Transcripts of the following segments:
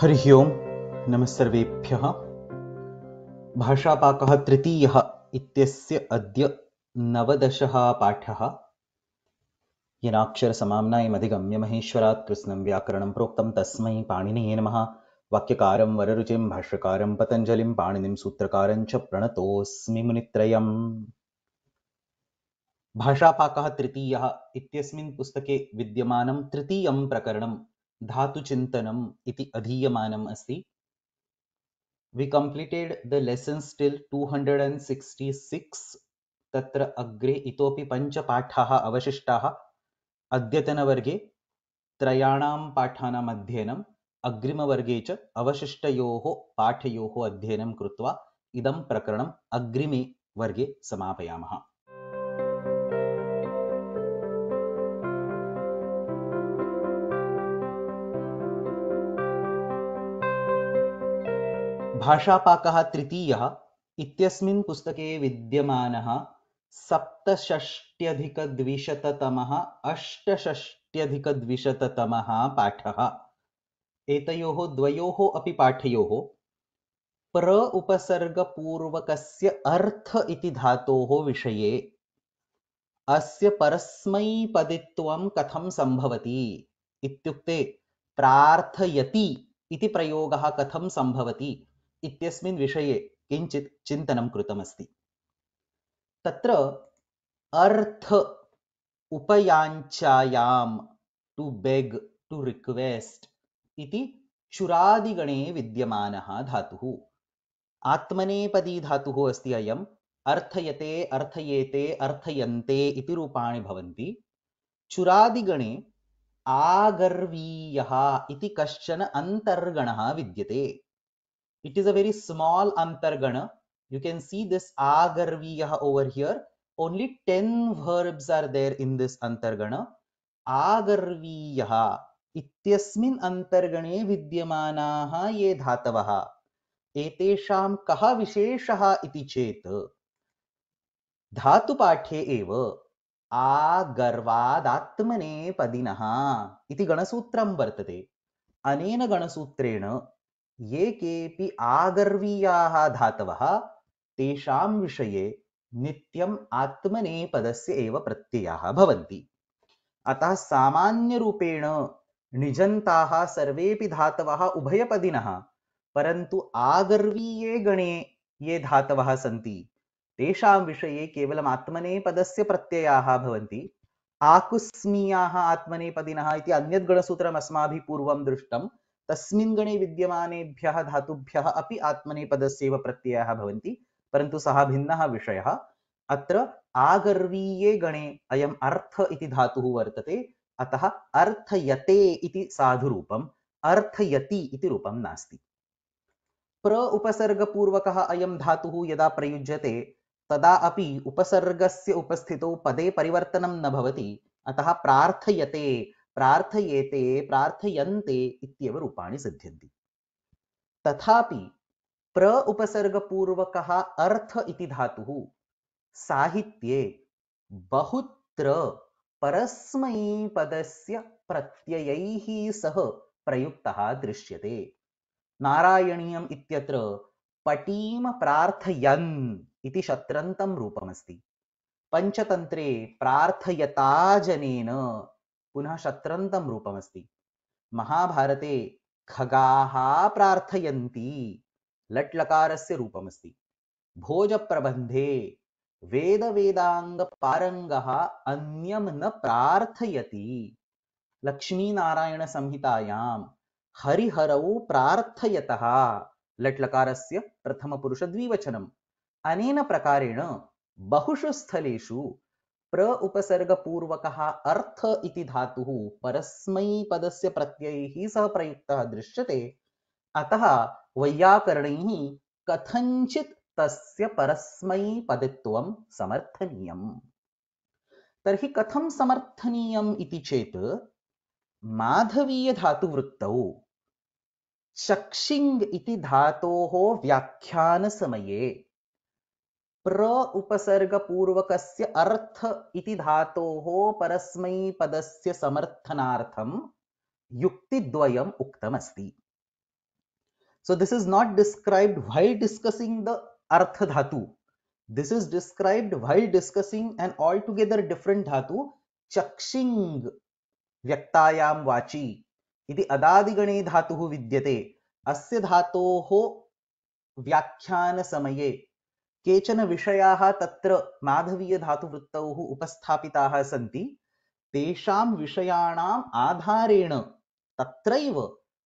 हरि ओम् नमः सर्वेभ्यः भाषापाकः तृतीयः इत्यस्य अद्य नवदशः पाठः महेश्वरात् कृष्णं व्याकरणं प्रोक्तं तस्मै पाणिनिये नमः वाक्यकारं वररुचिं भाष्यकारं पतञ्जलिं पाणिनिं सूत्रकारं च प्रणतोऽस्मि मुनित्रयम् भाषापाकः तृतीयः इत्यस्मिन् पुस्तके विद्यमानं तृतीयं प्रकरणं धातुचिन्तनम् इति अधीयमानम् अस्ति we completed the lessons till two hundred and sixty six तत्र अग्रे इतोपि पञ्चपाठाः अवशिष्टाः अद्यतनवर्गे त्रयाणां पाठानाम् अध्ययनम् अग्रिमवर्गे च अवशिष्टयोः पाठयोः अध्ययनं कृत्वा इदं प्रकरणम् अग्रिमे वर्गे समापयामः भाषापाकः तृतीयः इत्यस्मिन् पुस्तके विद्यमानः सप्तषष्ट्यधिकद्विशततमः अष्टषष्ट्यधिकद्विशततमः पाठः एतयोः द्वयोः अपि पाठयोः प्र उपसर्गपूर्वकस्य अर्थ इति धातोः विषये अस्य परस्मैपदित्वं कथं सम्भवति इत्युक्ते प्रार्थयति इति प्रयोगः कथं सम्भवति इत्यस्मिन् विषये किञ्चित् चिन्तनं कृतमस्ति तत्र अर्थ उपयाञ्चायां टु बेग् टु रिक्वेस्ट् इति शुरादिगणे विद्यमानः धातुः आत्मनेपदी धातुः अस्ति अयम् अर्थयते अर्थयेते अर्थयन्ते इति रूपाणि भवन्ति चुरादिगणे आगर्वीयः इति कश्चन अन्तर्गणः विद्यते It is a very small antargana. You can see this agarviya over here. Only 10 verbs are there in this antargana. Agarviya. इत्यस्मिन् अन्तर्गणे विद्यमानाः ये धातवः एतेषां कः विशेषः इति चेत् धातुपाठ्ये एव आगर्वादात्मनेपदिनः इति गणसूत्रं वर्तते अनेन गणसूत्रेण ये केऽपि आगर्वीयाः धातवः तेषां विषये नित्यम् आत्मनेपदस्य एव प्रत्ययाः भवन्ति अतः सामान्यरूपेण निजन्ताः सर्वेऽपि धातवः उभयपदिनः परन्तु आगर्वीये गणे ये धातवः सन्ति तेषां विषये केवलम् आत्मनेपदस्य प्रत्ययाः भवन्ति आकुस्मीयाः आत्मनेपदिनः इति अन्यद् गणसूत्रम् अस्माभिः पूर्वं दृष्टम् तस्मिन् गणे विद्यमानेभ्यः अभी अपि आत्मनेपदस्यैव प्रत्ययाः भवन्ति परन्तु सः भिन्नः विषयः गणे अयम अर्थ इति धातुः वर्तते अतः अर्थयते इति साधुरूपम् अर्थयति इति रूपं नास्ति प्र उपसर्गपूर्वकः अयं धातुः यदा प्रयुज्यते तदा अपि उपसर्गस्य उपस्थितौ पदे परिवर्तनं न भवति अतः प्रार्थयते प्रार्थयेते प्रार्थयन्ते इत्येव रूपाणि सिद्ध्यन्ति तथापि प्र उपसर्गपूर्वकः अर्थ इति धातुः साहित्ये बहुत्र परस्मैपदस्य प्रत्ययैः सह प्रयुक्तः दृश्यते नारायणीयम् इत्यत्र पटीम प्रार्थयन् इति शत्रन्तं रूपमस्ति पञ्चतन्त्रे प्रार्थयता जनेन पुनः शत्रन्तं रूपमस्ति महाभारते खगाः प्रार्थयन्ति लट्लकारस्य रूपमस्ति भोजप्रबन्धे वेदवेदाङ्गपारङ्गः अन्यं न प्रार्थयति लक्ष्मीनारायणसंहितायां हरिहरौ प्रार्थयतः लट्लकारस्य प्रथमपुरुषद्विवचनम् अनेन प्रकारेण बहुषु स्थलेषु प्र उपसर्गपूर्वकः अर्थ इति धातुः परस्मैपदस्य प्रत्ययैः सह प्रयुक्तः दृश्यते अतः वैयाकरणैः कथञ्चित् तस्य परस्मैपदत्वं समर्थनीयम् तर्हि कथं समर्थनीयम् इति चेत् माधवीयधातुवृत्तौ शक्षिङ्ग् इति धातोः व्याख्यानसमये प्र पूर्वक अर्थ इति धातोः परस्मैपदस्य समर्थनार्थं युक्तिद्वयम् उक्तमस्ति so this is not described by discussing the अर्थ धातु this is described by discussing an all together different धातु चक्षिंग व्यक्तायां वाचि इति अदादिगणे धातुः विद्यते अस्य धातोः समये केचन विषयाः तत्र माधवीयधातुवृत्तौः उपस्थापिताः सन्ति तेषां विषयाणाम् आधारेण तत्रैव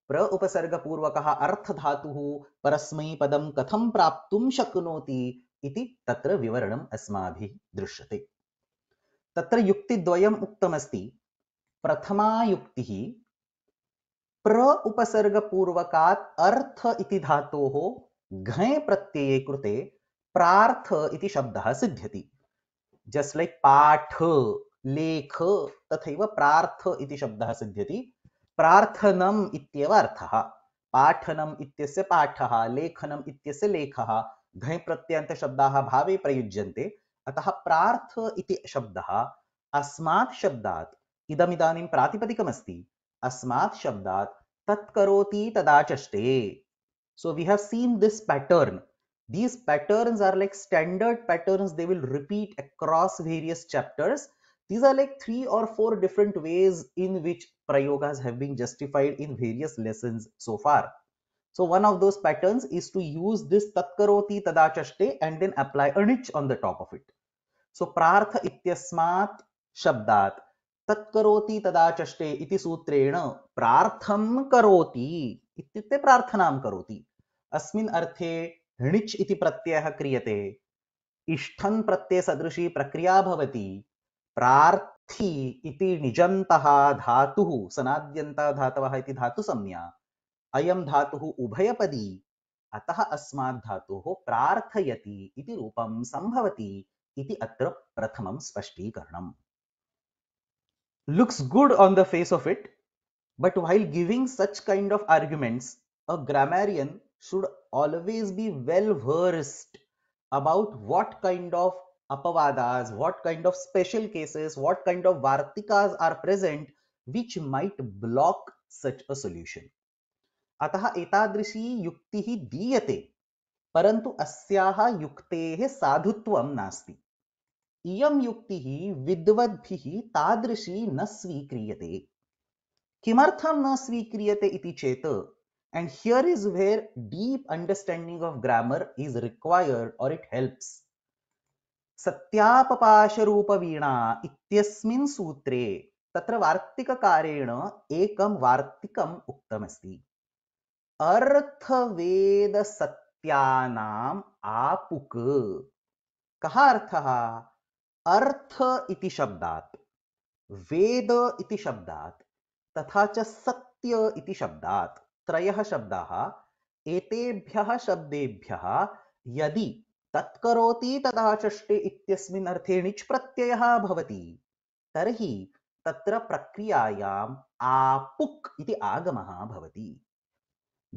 प्र उपसर्गपूर्वकः अर्थधातुः परस्मैपदं कथं प्राप्तुं शक्नोति इति तत्र विवरणम् अस्माभिः दृश्यते तत्र युक्तिद्वयम् उक्तमस्ति प्रथमा युक्तिः प्र उपसर्गपूर्वकात् अर्थ इति धातोः घञ् प्रत्यये कृते प्रार्थ इति शब्दः सिद्ध्यति जस्ट लाइक पाठ लेख तथैव प्रार्थ इति शब्दः सिद्ध्यति प्रार्थनम् इत्येव अर्थः पाठनम् इत्यस्य पाठः लेखनम् इत्यस्य लेखः घञ् प्रत्ययन्तशब्दाः भावे प्रयुज्यन्ते अतः प्रार्थ इति शब्दः अस्मात् शब्दात् इदमिदानीं प्रातिपदिकमस्ति अस्मात् शब्दात् तत् तदा चष्टे so we have seen this pattern These patterns are like standard patterns. They will repeat across various chapters. These are like three or four different ways in which prayogas have been justified in various lessons so far. So one of those patterns is to use this tatkaroti tadachaste and then apply a niche on the top of it. So prartha ityasmat shabdat tatkaroti tadachaste iti sutrena prartham karoti इत्युक्ते prarthanam karoti asmin arthe. णिच् इति प्रत्ययः क्रियते इष्ठन् प्रत्ययसदृशी प्रक्रिया भवति प्रार्थी इति निजन्तः धातुः सनाद्यन्तः धातवः इति धातुसंज्ञा अयं धातुः उभयपदी अतः अस्मात् धातोः प्रार्थयति इति रूपं सम्भवति इति अत्र प्रथमं स्पष्टीकरणम् looks good on the face of it but while giving such kind should always be well versed about what kind of apavadas, what kind of special cases, what kind of vartikas are present which might block such a solution. अतः एतादृशी युक्तिः दीयते परन्तु अस्याः युक्तेः साधुत्वं नास्ति इयं युक्तिः विद्वद्भिः तादृशी न स्वीक्रियते किमर्थं न स्वीक्रियते इति चेत् And here is where deep understanding of grammar is required or it helps. सत्यापपाशरूपवीणा इत्यस्मिन् सूत्रे तत्र वार्तिककारेण एकं वार्तिकम् उक्तमस्ति अर्थवेदसत्यानाम् आपुक् कः अर्थः अर्थ इति शब्दात् वेद इति शब्दात् तथा च सत्य इति शब्दात् त्रयः शब्दाः एतेभ्यः शब्देभ्यः यदि तत्करोति तदा चष्टे इत्यस्मिन् अर्थे णिच् प्रत्ययः भवति तर्हि तत्र प्रक्रियायाम् आपुक् इति आगमः भवति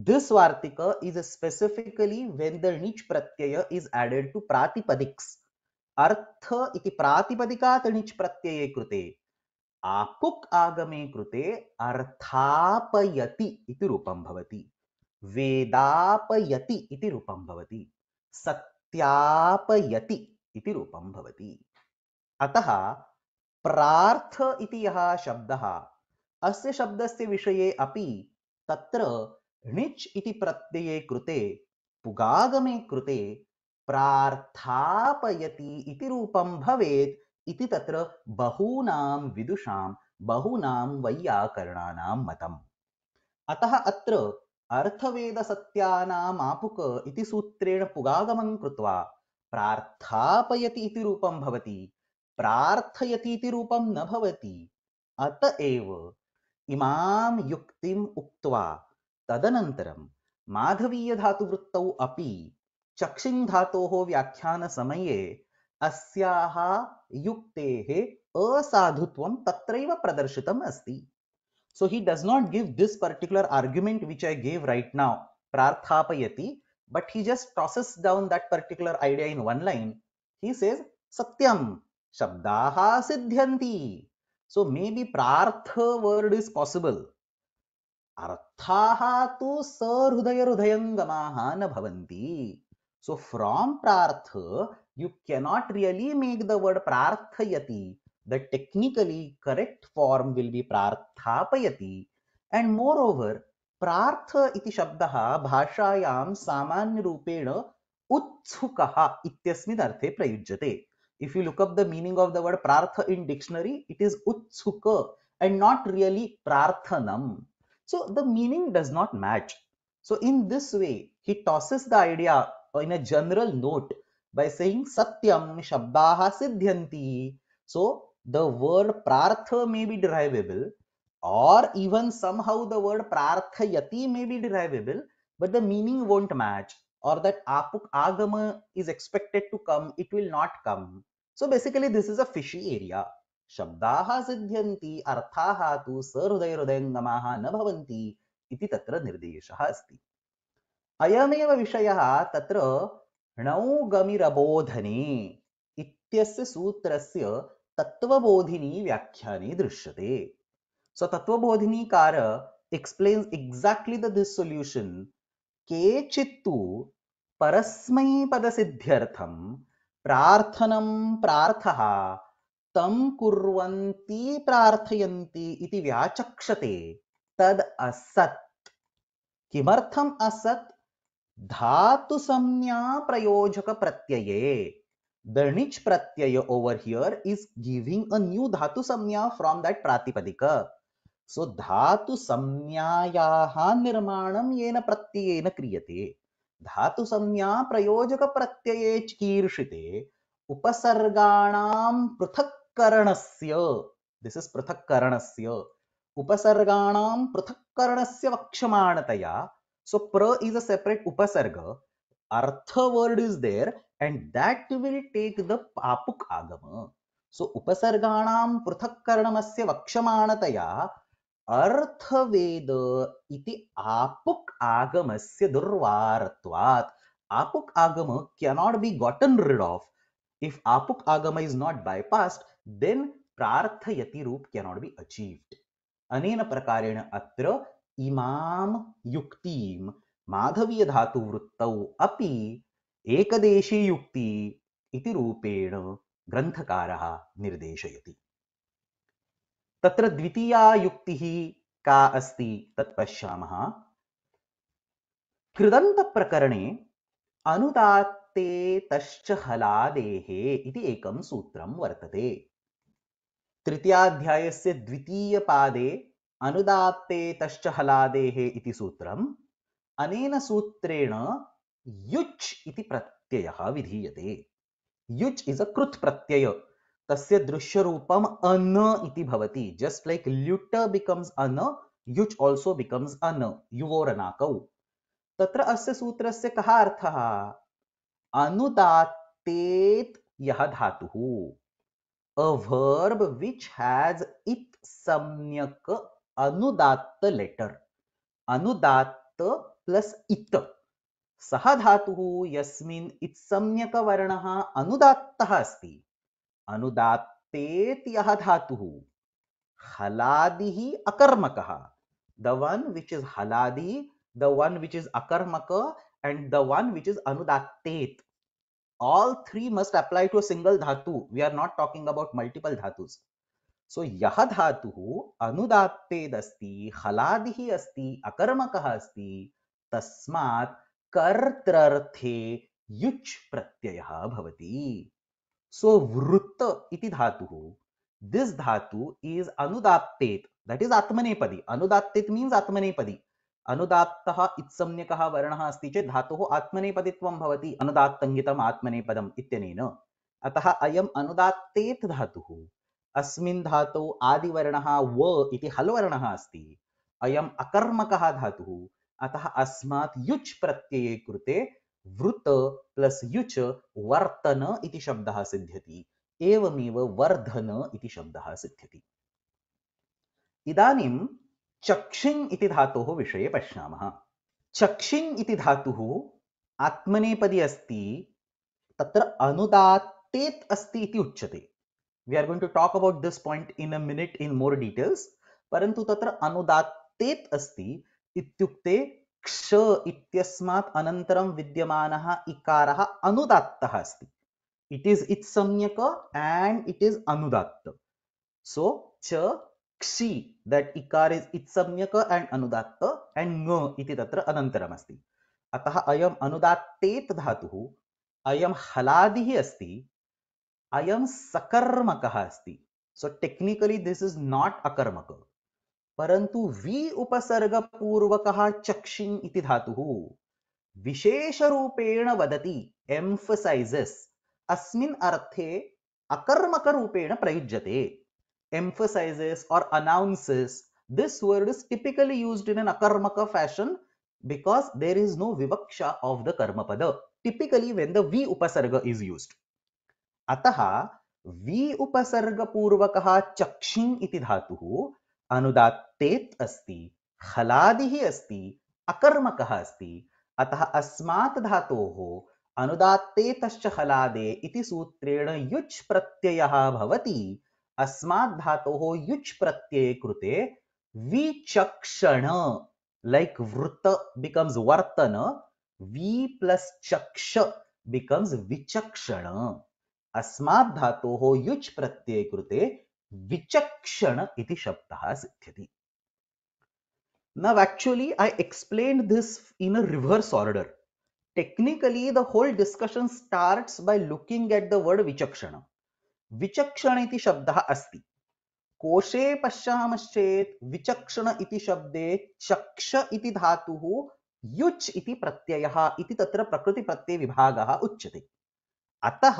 दिस् वार्तिक इज स्पेसिफिकली वेन द णिच् प्रत्यय इज एडेड टू प्रातिपदिक्स अर्थ इति प्रातिपदिकात् णिच् प्रत्यये कृते आकुक् आगमे कृते अर्थापयति इति रूपं भवति वेदापयति इति रूपं भवति सत्यापयति इति रूपं भवति अतः प्रार्थ इति यः शब्दः अस्य शब्दस्य विषये अपि तत्र णिच् इति प्रत्यये कृते पुगागमे कृते प्रार्थापयति इति रूपं भवेत् इति तत्र बहूनां विदुषां बहूनां वैयाकरणानां मतम् अतः अत्र अर्थवेदसत्यार्थापयति इति सूत्रेण पुगागमं कृत्वा प्रार्थापयति इति रूपं भवति प्रार्थयति इति रूपं न भवति अत एव इमां युक्तिम् उक्त्वा तदनन्तरं माधवीयधातुवृत्तौ अपि चक्षिन् व्याख्यानसमये अस्याः युक्तेः असाधुत्वं तत्रैव प्रदर्शितम् अस्ति so he does not give this particular argument which I gave right now प्रार्थापयति but he just process down that particular idea in one line he says सत्यम शब्दाः सिद्ध्यन्ति सो मे बी प्रार्थ वर्ड इज पॉसिबल अर्थाः तु सहृदय हृदयंगमाः न भवन्ति सो फ्रॉम प्रार्थ you cannot really make the word prarthayati. The technically correct form will be prarthapayati. And moreover, prartha iti shabdaha bhashayam samanya rupena utsukaha ityasmin arthe prayujyate. If you look up the meaning of the word prartha in dictionary, it is utsuka and not really prarthanam. So the meaning does not match. So in this way, he tosses the idea in a general note by saying satyam shabdah siddhyanti so the word prartha may be derivable or even somehow the word prarthayati may be derivable but the meaning won't match or that apuk agama is expected to come it will not come so basically this is a fishy area shabdah शब्दाः सिद्ध्यन्ति अर्थाः तु सहृदयहृदयङ्गमाः na bhavanti iti tatra nirdeshah asti अयमेव विषयः तत्र णौगमिरबोधने इत्यस्य सूत्रस्य तत्वबोधिनी व्याख्याने दृश्यते सो तत्वबोधिनी कार explains exactly the this solution केचित्तु परस्मैपदसिद्ध्यर्थं प्रार्थनं प्रार्थः तं कुर्वन्ति प्रार्थयन्ति इति व्याचक्षते तद् असत् किमर्थम् असत् धातु संज्ञा प्रयोजक प्रत्यय दणिच प्रत्यय over here is giving a new धातु संज्ञा फ्रॉम दैट प्रातिपदिक सो धातु निर्माण येन प्रत्ययेन क्रियते धातु संज्ञा प्रयोजक प्रत्यये चीर्षिते उपसर्गाणां पृथक्करणस्य दिस इज पृथक्करणस्य उपसर्गाणां पृथक्करणस्य वक्षमाणतया So pra is a separate upasarga. Artha word is there and that will take the papuk agama. So upasarganam pruthakkaranamase vakshamanataya artha अर्थवेद iti apuk agamasya durvartvat apuk agama cannot be gotten rid of if apuk agama is not bypassed then prarthayati roop cannot be achieved अनेन प्रकारेण अत्र माधवीयधातुवृत्तौ अपि एकदेशी युक्ति इति रूपेण ग्रन्थकारः निर्देशयति तत्र द्वितीया युक्तिः का अस्ति तत् पश्यामः कृदन्तप्रकरणे अनुदात्ते तश्च हलादेः इति एकं सूत्रं वर्तते तृतीयाध्यायस्य द्वितीयपादे अनुदात्ते तश्च हलादेः इति सूत्रम् अनेन सूत्रेण युच् इति प्रत्ययः विधीयते युच् इज अ कृत् प्रत्यय तस्य दृश्यरूपम् अन इति भवति जस्ट् लैक् ल्युट बिकम्स् अन युच् आल्सो बिकम्स् अन युवोरनाकौ तत्र अस्य सूत्रस्य कः अर्थः अनुदात्तेत् यः धातुः अ वर्ब विच हैज इत samyak अनुदात्त लेटर अनुदात्त प्लस इत सः धातुः यस्मिन् वर्ण अनुदात्त अस्ति अनुदात्ते यह धातु हलादि अकर्मक द वन विच इज हलादि द वन विच इज अकर्मक and the one which is अनुदात्तेत् all three must apply to a single धातु we are not talking about multiple धातुज़ सो यः धातुः अनुदात्तेदस्ति हलादिः अस्ति अकर्मकः अस्ति तस्मात् कर्त्रर्थे युच् प्रत्ययः भवति सो वृत्त इति धातुः दिस् धातु इज अनुदात्तेत् दट् इस् आत्मनेपदी अनुदात्तेत् मीन्स् आत्मनेपदी अनुदात्तः इत्सम्यकः वर्णः अस्ति चेत् धातुः आत्मनेपदित्वं भवति अनुदात्तङ्गितम् आत्मनेपदम् इत्यनेन अतः अयम् अनुदात्तेत् धातुः अस्मिन् धातौ आदिवर्णः व इति हल्वर्णः अस्ति अयम् अकर्मकः धातुः अतः अस्मात् युच् प्रत्यये कृते वृत प्लस युच वर्तन इति शब्दः सिद्ध्यति एवमेव वर्धन इति शब्दः सिद्ध्यति इदानीं चक्षिङ् इति धातोः विषये पश्यामः चक्षिङ् इति धातुः आत्मनेपदी अस्ति तत्र अनुदात्तेत् अस्ति इति उच्यते we are going to talk about this point in a minute in more details परन्तु तत्र अनुदात्तेत् अस्ति इत्युक्ते क्ष इत्यस्मात् अनन्तरं विद्यमानः इकारः अनुदात्तः अस्ति इज इस् इत्सम्यक एण्ड् इट् इस् अनुदात्त सो च क्षि दट् इकार इस् इत्सम्यक एण्ड् अनुदात्त एण्ड् ङ इति तत्र अनन्तरमस्ति अतः अयम् अनुदात्तेत् धातुः अयं हलादिः अस्ति अयम सकर्मक अस्ति so technically this is not अकर्मक परंतु वि उपसर्ग पूर्वक चक्षि इति विशेष रूपेण वदति एम्फसाइजेस अस्मिन् अर्थे अकर्मक रूपेण प्रयुज्यते एम्फसाइजेस और announces this word is typically used in an अकर्मक fashion because there is no विवक्षा ऑफ द कर्म पद टिपिकली वेन द वी उपसर्ग इज यूज अतः वि उपसर्गपूर्वकः चक्षिङ् इति धातु अनुदात्तेत् अस्ति हलादिः अस्ति अकर्मक अस्ति अतः अस्मात् धातोः अनुदात्तेतश्च हलादे इति सूत्रेण युच् प्रत्ययः भवति अस्मात् धातोः युच् प्रत्यय कृते विचक्षण लाइक वृत बिकम्स वर्तन v प्लस चक्ष बिकम्स विचक्षण अस्मा धातो हो युच प्रत्यय कृते विचक्षण इति शब्दः सिद्ध्यति now actually I explain this in a reverse order technically the whole discussion starts by looking at the word विचक्षण विचक्षण शब्द अस्त अस्ति कोशे पश्यामश्चेत् विचक्षण इति शब्दे चक्ष धा धातुः युच् इति प्रत्ययः विभाग उच्य अतः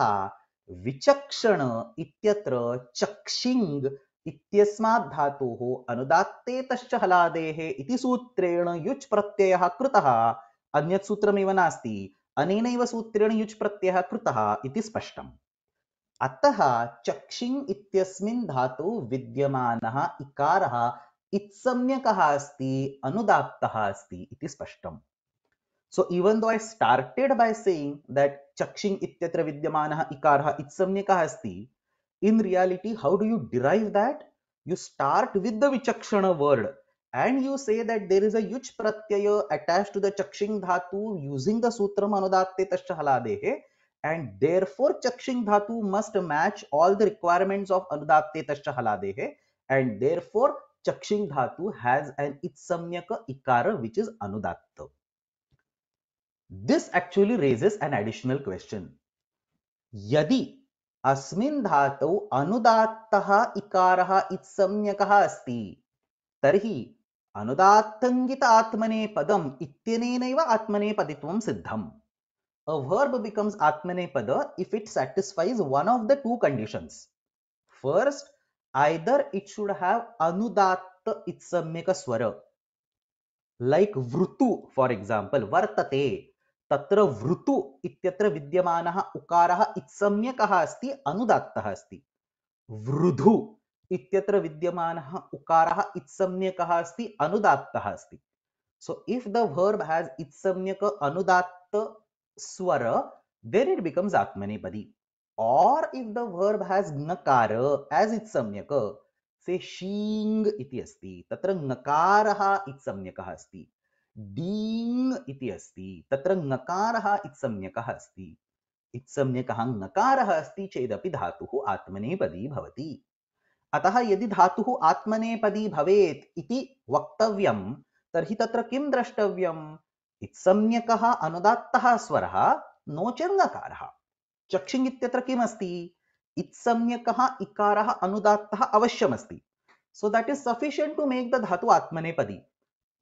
विचक्षण इत्यत्र चक्षिंग इत्यस्मात् धातोः अनुदात्ते तश्च हलादेः इति सूत्रेण युच् प्रत्ययः कृतः अन्यत् सूत्रमेव नास्ति अनेनैव सूत्रेण युच् प्रत्ययः कृतः इति स्पष्टम् अतः चक्षिङ् इत्यस्मिन् धातु विद्यमानः इकारः इत्सम्यकः अस्ति अनुदात्तः अस्ति इति स्पष्टम् So even though I started by saying that chakshing ityatra vidyamanaha ikarha itsamyaka asti, in reality, how do you derive that? You start with the vichakshana word and you say that there is a yuch pratyaya attached to the chakshing dhatu using the sutra manudatte tashtahaladehe and therefore chakshing dhatu must match all the requirements of anudatte tashtahaladehe and therefore chakshing dhatu has an itsamyaka ikara which is anudatta. this actually raises an additional question. Yadi asmin dhatu धातौ ikaraha इकारः इत्सम्यकः अस्ति तर्हि अनुदात्तङ्गित आत्मने पदम् इत्यनेनैव आत्मनेपदित्वं सिद्धम् A verb becomes atmane आत्मनेपद if it satisfies one of the two conditions. First, either it should have anudatta itsamyaka swara. Like vrutu, for example, vartate, तत्र वृतु इत्यत्र विद्यमानः उकारः इत्सम्यकः अस्ति अनुदात्तः अस्ति वृधु इत्यत्र विद्यमानः उकारः इत्सम्यकः अस्ति अनुदात्तः अस्ति so if the verb has इत्सम्यक अनुदात्त स्वर देन इट बिकम्स आत्मनेपदी और इफ द वर्ब हैज नकार एज इत्सम्यक से शींग इति अस्ति तत्र नकारः इत्सम्यकः अस्ति डीङ् इति अस्ति तत्र ङकारः इत्सम्यकः अस्ति इत्सम्यकः ङकारः अस्ति चेदपि धातुः आत्मनेपदी भवति अतः यदि धातुः आत्मनेपदी भवेत् इति वक्तव्यं तर्हि तत्र किं द्रष्टव्यम् इत्सम्यकः अनुदात्तः स्वरः नो चेङ्गकारः चक्षिङ् इत्यत्र किमस्ति इत्सम्यकः इकारः अनुदात्तः अवश्यमस्ति so is sufficient to make the धातु आत्मनेपदी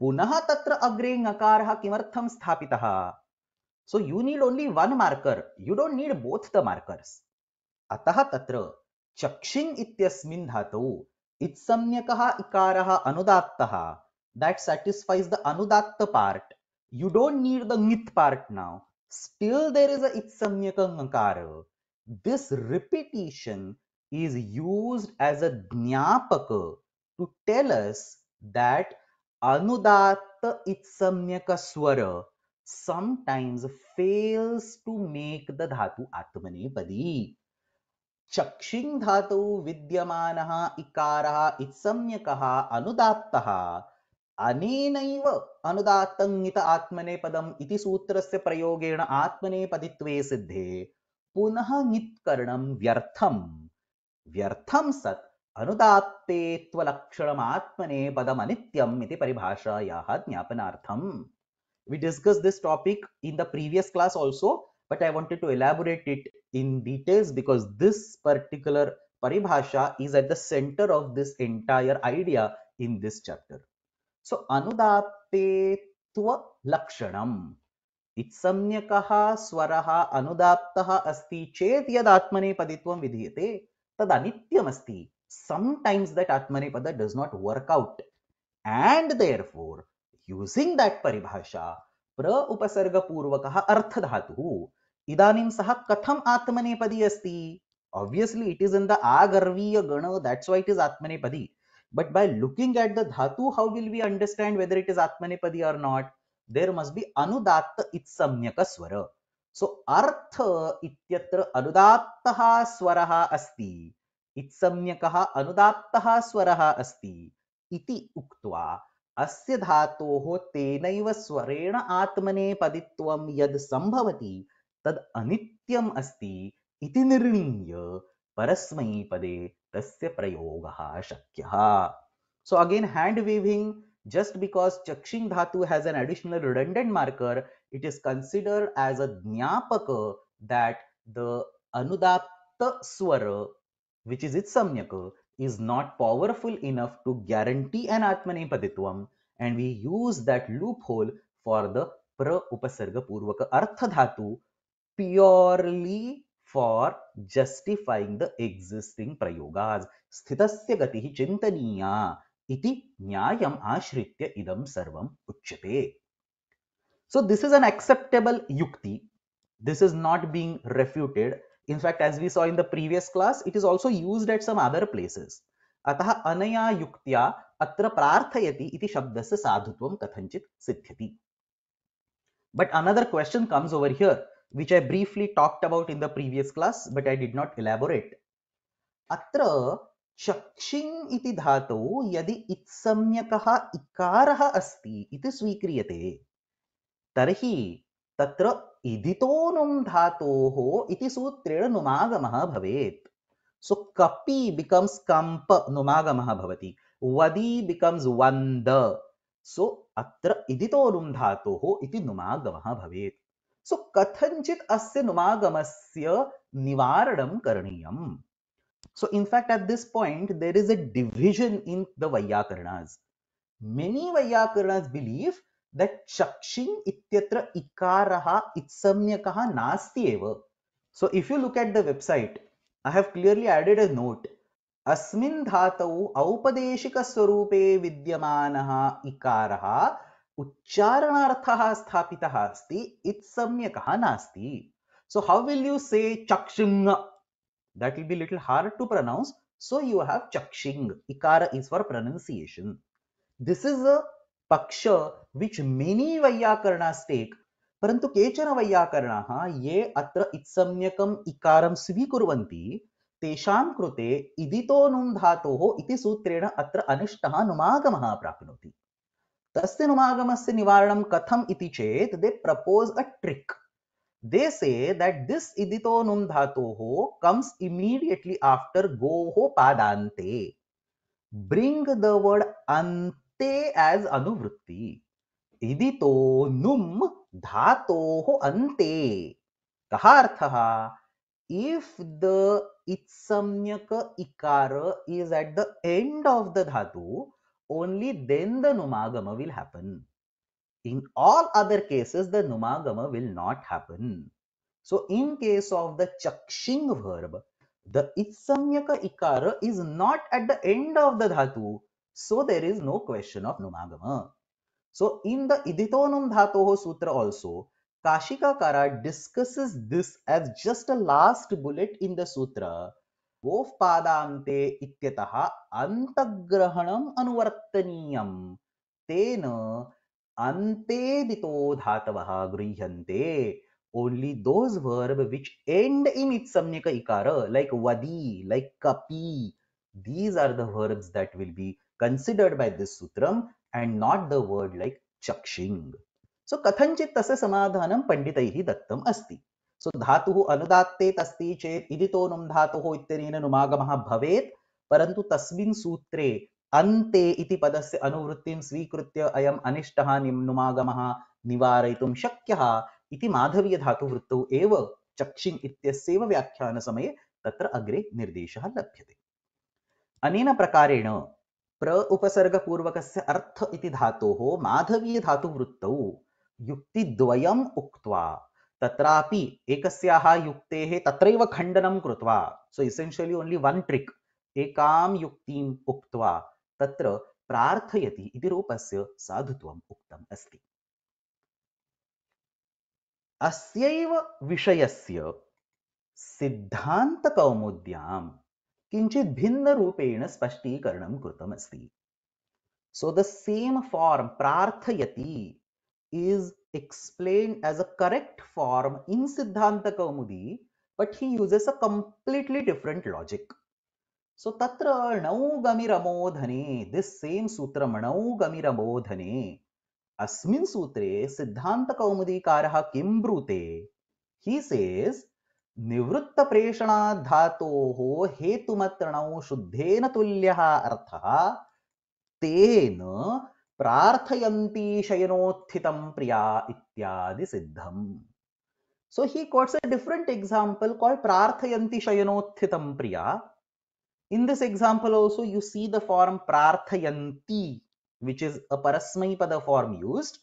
पुनः तत्र अग्रे ngकार किमर्थम स्थापितः so you need only one marker you don't need both the markers अतः तत्र चक्षिंग इत्यस्मिन् धातौ इत्सम्यकः इकारः अनुदात्तः दैट सैटिस्फाइज द अनुदात्त part you don't need the ngित part now still there is a इत्सम्यक ngकार this repetition is used as a ज्ञापक to tell us that Anudatta Itsamyaka Swara sometimes fails to make the dhatu atmanepadi. Chakshin dhatu vidyamanaha ikaraha itsamyakaha anudattaha अनेनैव अनुदात्तङ्गित आत्मनेपदम् इति सूत्रस्य प्रयोगेण आत्मनेपदित्वे सिद्धे पुनः ङित्करणं व्यर्थं व्यर्थं सत् अनुदात्ते त्वलक्षणमात्मने पदमनित्यम् इति परिभाषायाः ज्ञापनार्थम् we discussed this topic in the previous class also but i wanted to elaborate it in details because this particular paribhasha is at the center of this entire idea in this chapter so anudappetva lakshanam इत्सम्यकः स्वरः अनुदात्तः अस्ति चेत् यदात्मनेपदित्वं विधीयते तदनित्यमस्ति sometimes that Atmanipada does not work out. And therefore, using that paribhasha, pra upasarga purvakaha artha dhatu, idanim saha katham atmanepadi asti. Obviously, it is in the agarviya gana, that's why it is atmanepadi. But by looking at the dhatu, how will we understand whether it is atmanepadi or not? There must be anudatta itsamyaka swara. So, artha ityatra anudattaha swaraha asti. इत्सम्यक अनुदात्त स्वर अस्त उक्त्वा अस्य धातोः तेनैव स्वरेण आत्मनेपदित्वं यद् सम्भवति तद् अनित्यम् अस्ति इति निर्णीय परस्मैपदे तस्य प्रयोगः so again hand waving just because चक्षिङ्ग् धातु has an additional redundant marker it is considered as a ज्ञापक देट् द अनुदात्त स्वर which is its samyaka, is not powerful enough to guarantee an atmanepaditvam and we use that loophole for the pra upasarga purvaka purely for justifying the existing prayogas sthitasya gatihi chintaniya iti nyayam ashritya idam sarvam uchyate so this is an acceptable yukti this is not being refuted in fact, as we saw in the previous class, it is also used at some other places. अतः अनया अत्र प्रार्थयति इति शब्दस्य साधुत्वं कथञ्चित् सिद्ध्यति But another question comes over here, which I briefly talked about in the previous class, but I did not elaborate. अत्र चक्षिङ् इति धातौ यदि इत्सम्यकः इकारः अस्ति इति स्वीक्रियते तर्हि तत्र इदितो नुम् धातोः इति सूत्रेण नुमागमः भवेत् सो कपि बिकम्स् कम्प नुमागमः भवति वदी बिकम्स् वन्द सो अत्र इदितो नुम् धातोः इति नुमागमः भवेत् सो कथञ्चित् अस्य नुमागमस्य निवारणं करणीयम् So in fact, at this point, there is a division in the Vyakarnas. Many Vyakarnas believe that shakshin ityatra ikaraha itsamyakaha nasti eva. So if you look at the website, I have clearly added a note. अस्मिन् धातौ औपदेशिकस्वरूपे विद्यमानः इकारः उच्चारणार्थः स्थापितः अस्ति इत्सम्यकः नास्ति So how will you say chakshing? That will be little hard to pronounce. So you have chakshing. Ikara is for pronunciation. This is a पक्ष विच many वैयाकरणास्तेक् परंतु केचन वैयाकरणाः ये अत्र इत्सम्यकम् इकारं स्वीकुर्वन्ति तेषां कृते इदितो नुम् धातोः इति सूत्रेण अत्र अनिष्टः नुमागमः प्राप्नोति तस्य नुमागमस्य निवारणं कथम् इति चेत् दे propose a trick they say that this इदितो नुम् धातोः कम्स इमीडिएटली आफ्टर गोः पादान्ते ब्रिंग द वर्ड अन्त वृत्ते एज अनुवृत्ति इदि तो नुम धातो हो अंते कहा अर्थ इफ द इत्सम्यक इकार is at the end of the धातु ओनली देन द नुमागम will happen in all other cases the नुमागम will not happen so in case of the चक्षिंग वर्ब द इत्सम्यक इकार is not at the end of the धातु So there is no question of numagama. So in the Iditonum Dhatoho Sutra also, Kashikakara discusses this as just a last bullet in the sutra. Vovpadante ityataha antagrahanam anuvartaniyam tena ante dito dhatavaha grihante. Only those verbs which end in its samyaka ikara like vadi, like kapi, these are the verbs that will be considered by this sutram and not the word like chakshing. So kathanchit tasya samadhanam panditaihi dattam asti. So dhatuhu anudattet asti chet iditonum dhatuho itterena numagamah bhavet परंतु तस्मिन् सूत्रे अन्ते इति पदस्य अनुवृत्तिं स्वीकृत्य अयम् अनिष्टः निम्नुमागमः निवारयितुं शक्यः इति माधवीयधातुवृत्तौ एव चक्षिङ् इत्यस्यैव व्याख्यानसमये तत्र अग्रे निर्देशः लभ्यते अनेन प्रकारेण प्र उपसर्गपूर्वकस्य अर्थ इति धातो हो, धातु धातोः युक्ति द्वयम् उक्त्वा तत्रापि एकस्याः युक्तेः तत्रैव खण्डनं कृत्वा so essentially only one trick एकां युक्तिम् उक्त्वा तत्र प्रार्थयति इति रूपस्य साधुत्वम् उक्तम् अस्ति अस्यैव विषयस्य सिद्धान्तकौमुद्याम् किंचित भिन्न स्पष्टीकरणं स्पष्टीकरण अस्ति सो द सेम् फार्म् प्रार्थयति is explain as a correct form in Siddhantakaumudi but he uses a completely different logic so तत्र णौगमिरमोधने दिस् सेम् सूत्रम् णौगमिरमोधने अस्मिन् सूत्रे सिद्धान्तकौमुदीकारः किं ब्रूते ही सेस् निवृत्त प्रेषणा धातो हो हेतु मत्रणाओ शुद्धेन तुल्यः अर्थः तेन प्रार्थयन्ति शयनोत्थितं प्रिया इत्यादि सिद्धम् so he quotes a different example called प्रार्थयन्ति शयनोत्थितं प्रिया in this example also you see the form प्रार्थयन्ति which is a parasmai pada form used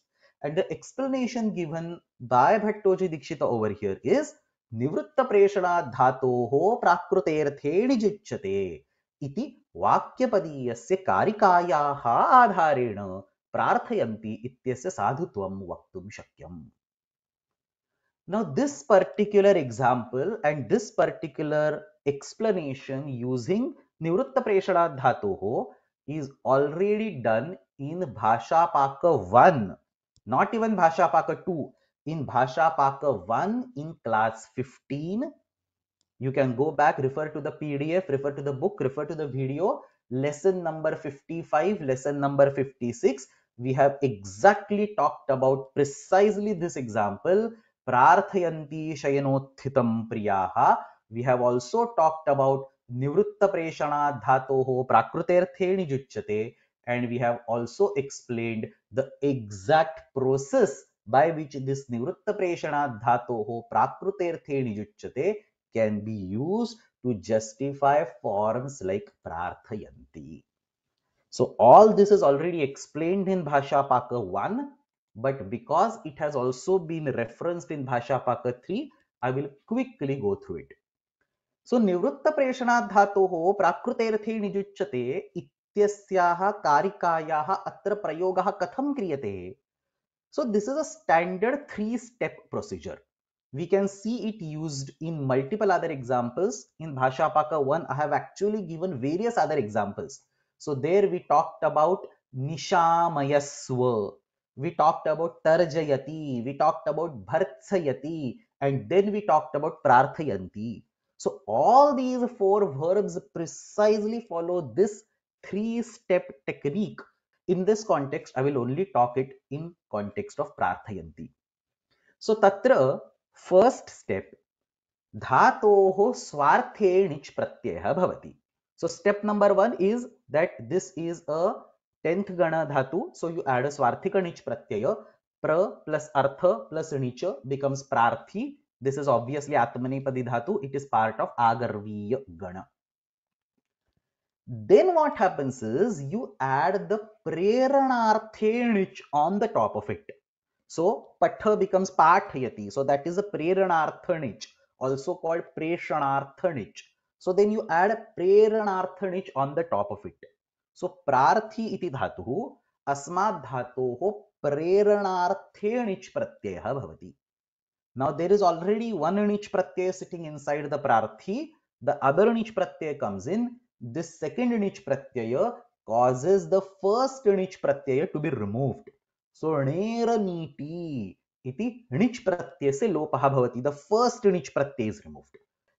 and the explanation given by bhattoji dikshita over here is निवृत्तप्रेषणात् धातोः प्राकृतेऽर्थे णिजुच्यते इति वाक्यपदीयस्य कारिकायाः आधारेण प्रार्थयन्ति इत्यस्य साधुत्वं वक्तुं शक्यम् Now this particular example and this particular explanation using Nivritta Preshana Dhatoho is already done in Bhashapaka 1, not even Bhashapaka 2 in Bhasha Paka 1 in class 15. You can go back, refer to the PDF, refer to the book, refer to the video. Lesson number 55, lesson number 56. We have exactly talked about precisely this example. Prarthayanti Shayanotthitam Priyaha. We have also talked about Nivritta Preshana Dhatoho the Juchate. And we have also explained the exact process by which this Nivritta Preshana Dhatoho Prakruterthe Nijuchate can be used to justify forms like Prarthayanti. So all this is already explained in Bhasha Paka 1, but because it has also been referenced in Bhasha Paka 3, I will quickly go through it. So Nivritta Preshana Dhatoho Prakruterthe Nijuchate इत्यस्याः कारिकायाः अत्र प्रयोगः katham kriyate? So this is a standard three-step procedure. We can see it used in multiple other examples. In Bhashapaka 1, I have actually given various other examples. So there we talked about Nishamayaswa, we talked about Tarjayati, we talked about Bhartsayati, and then we talked about Prarthayanti. So all these four verbs precisely follow this three-step technique in this context, I will only talk it in context of Prarthayanti. So Tatra, first step, Dhatoho Swarthenich Pratyeha Bhavati. So step number one is that this is a 10th Gana Dhatu. So you add a Swarthika Nich Pratyaya. Pra plus Artha plus Nicha becomes Prarthi. This is obviously atmanipadi Dhatu. It is part of Agarviya Gana. Then what happens is you add the preranarthenich on the top of it. So patha becomes pathayati. So that is a preranarthenich, also called prashanarthanich. So then you add a preranarthenich on the top of it. So prarthi iti dhatuhu asmad dhatoho preranarthenich pratyeha bhavati. Now there is already one anich pratyaya sitting inside the prarthi. The other anich pratyaya comes in this second nich pratyaya causes the first nich pratyaya to be removed. So nera niti iti nich pratyaya se lopaha bhavati. The first nich pratyaya is removed.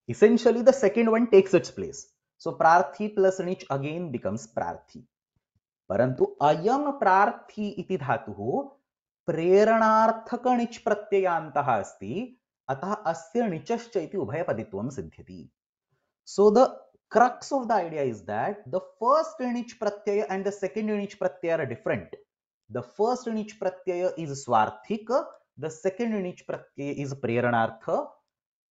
Essentially, the second one takes its place. So prarthi plus nich again becomes prarthi. परंतु अयम प्रार्थी इति धातुः प्रेरणार्थक णिच प्रत्ययान्तः अस्त अतः अस्य णिचश्च इति उभयपदित्वं सिद्ध्यति so the crux of the idea is that the first Anich Pratyaya and the second Anich Pratyaya are different. The first Anich Pratyaya is Swarthika, the second Anich Pratyaya is Preranartha.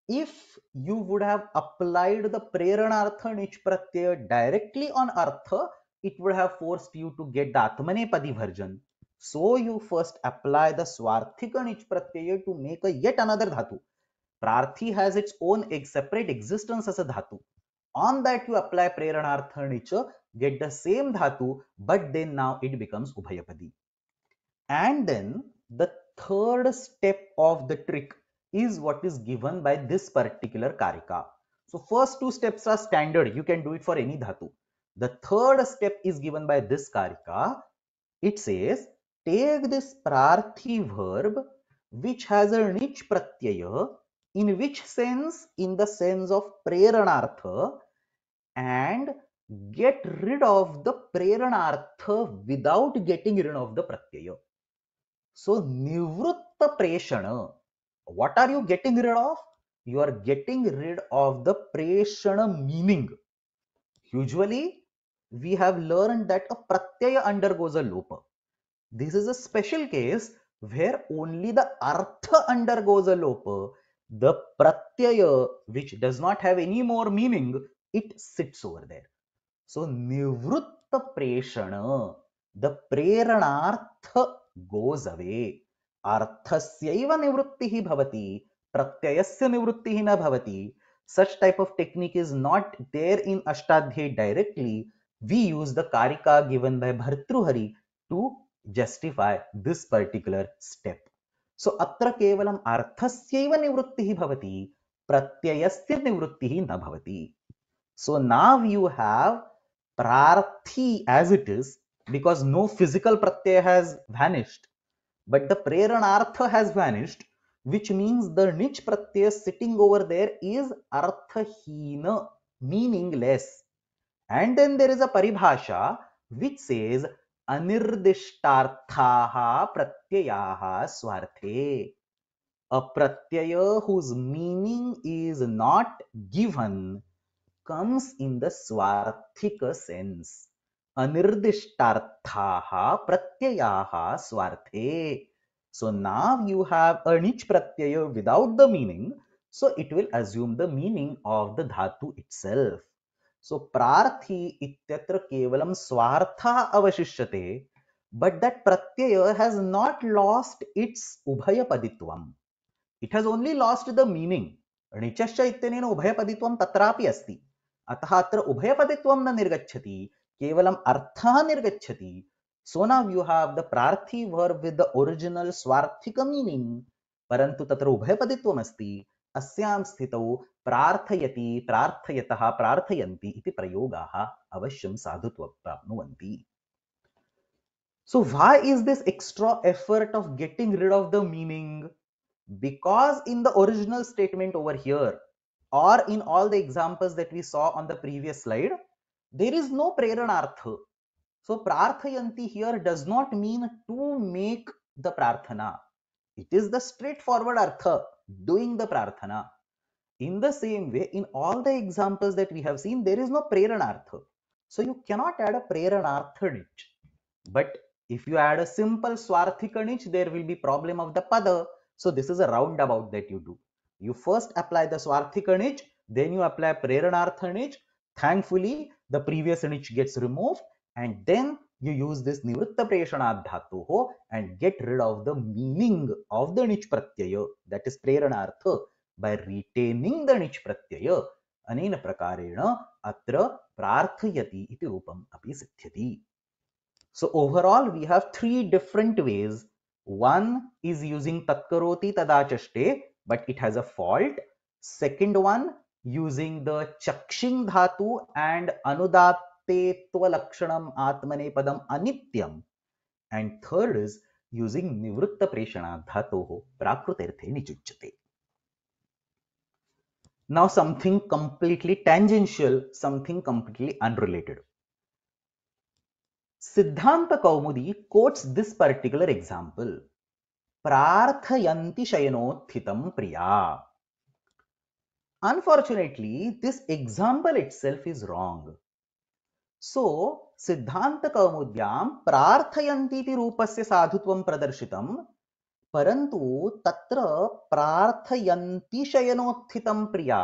If you would have applied the Preranartha Anich Pratyaya directly on Artha, it would have forced you to get the Atmanepadi version. So you first apply the Swarthika Anich Pratyaya to make a yet another Dhatu. Prarthi has its own separate existence as a Dhatu. On that you apply Preranartha Nicho, get the same Dhatu, but then now it becomes Ubhayapadi. And then the third step of the trick is what is given by this particular Karika. So first two steps are standard. You can do it for any Dhatu. The third step is given by this Karika. It says, take this Prarthi verb which has a niche pratyaya in which sense? In the sense of Preranartha and get rid of the preranartha without getting rid of the pratyaya. So nivrutta preshana, what are you getting rid of? You are getting rid of the preshana meaning. Usually we have learned that a pratyaya undergoes a lopa. This is a special case where only the artha undergoes a lopa the pratyaya which does not have any more meaning It sits over there. So Nivrutta Preshana, the Preranartha goes away. अर्थस्यैव निवृत्तिः भवति प्रत्ययस्य निवृत्तिः na bhavati such type of technique is not there in ashtadhyay directly we use the karika given by bhartruhari to justify this particular step so अत्र केवलम् अर्थस्यैव निवृत्तिः भवति प्रत्ययस्य निवृत्तिः na bhavati So now you have prarthi as it is because no physical pratyaya has vanished, but the preranartha has vanished, which means the niche pratyaya sitting over there is arthahina, meaningless. And then there is a paribhasha which says anirdishtarthaha pratyayaha swarthe. A pratyaya whose meaning is not given comes in the Swarthika sense. Anirdishtarthaha pratyayaha swarthe. So now you have a pratyaya without the meaning. So it will assume the meaning of the dhatu itself. So prarthi ityatra kevalam swartha avashishyate. But that pratyaya has not lost its ubhayapaditvam. It has only lost the meaning. णिचश्च इत्यनेन उभयपदित्वं तत्रापि asti. अतः अत्र उभयपदित्वं न निर्गच्छति केवलम् अर्थः निर्गच्छति so now you have the प्रार्थी वर्ब विद द ओरिजिनल स्वार्थिक मीनिंग परंतु तत्र अस्ति अस्यां स्थितौ प्रार्थयति प्रार्थयतः प्रार्थयन्ति इति प्रयोगाः अवश्यं साधुत्वं प्राप्नुवन्ति so why is this extra effort of getting rid of the meaning because in the original statement over here or in all the examples that we saw on the previous slide, there is no praranartha. So prarthayanti here does not mean to make the prarthana. It is the straightforward artha, doing the prarthana. In the same way, in all the examples that we have seen, there is no praranartha. So you cannot add a praranartha But if you add a simple swarthika there will be problem of the pada. So this is a roundabout that you do. You first apply the Swarthikanich, then you apply Preranarthanich. Thankfully, the previous anich gets removed and then you use this Nivritta Preshanaddhatuho and get rid of the meaning of the nich pratyaya that is Preranartha by retaining the nich pratyaya. अनेन प्रकारेण अत्र प्रार्थयति इति रूपम् अपि सिद्ध्यति So overall, we have three different ways. One is using tatkaroti tadachaste but it has a fault. Second one, using the chakshing Dhatu and Anudaptetva Lakshanam padam Anityam. And third is using Nivritta Preshana Dhatoho Prakruterthe Nichuchate. Now something completely tangential, something completely unrelated. Siddhanta Kaumudi quotes this particular example प्रार्थयन्ति शयनोत्थितं प्रिया unfortunately this example itself is wrong so सिद्धांत कौमुद्याम प्रार्थयन्ति इति रूपस्य साधुत्वं प्रदर्शितं परंतु तत्र प्रार्थयन्ति शयनोत्थितं प्रिया